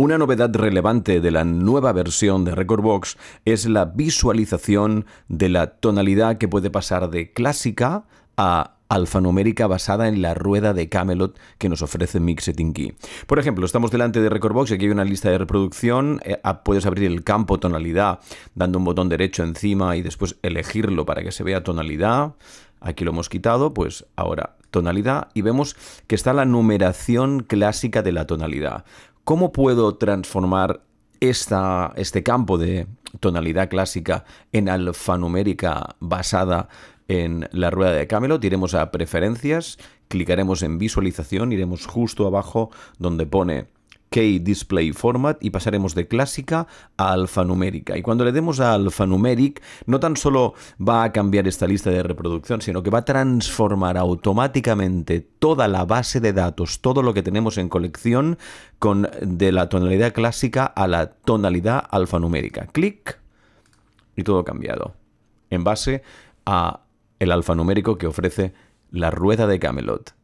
Una novedad relevante de la nueva versión de Recordbox es la visualización de la tonalidad que puede pasar de clásica a alfanumérica basada en la rueda de Camelot que nos ofrece Mixeting Key. Por ejemplo, estamos delante de Recordbox, aquí hay una lista de reproducción, eh, ah, puedes abrir el campo tonalidad dando un botón derecho encima y después elegirlo para que se vea tonalidad. Aquí lo hemos quitado, pues ahora tonalidad y vemos que está la numeración clásica de la tonalidad. ¿Cómo puedo transformar esta, este campo de tonalidad clásica en alfanumérica basada en la rueda de Camelot, iremos a preferencias, clicaremos en visualización, iremos justo abajo donde pone Key Display Format y pasaremos de clásica a alfanumérica. Y cuando le demos a alfanumeric, no tan solo va a cambiar esta lista de reproducción, sino que va a transformar automáticamente toda la base de datos, todo lo que tenemos en colección, con, de la tonalidad clásica a la tonalidad alfanumérica. Clic y todo cambiado. En base a el alfanumérico que ofrece la rueda de Camelot.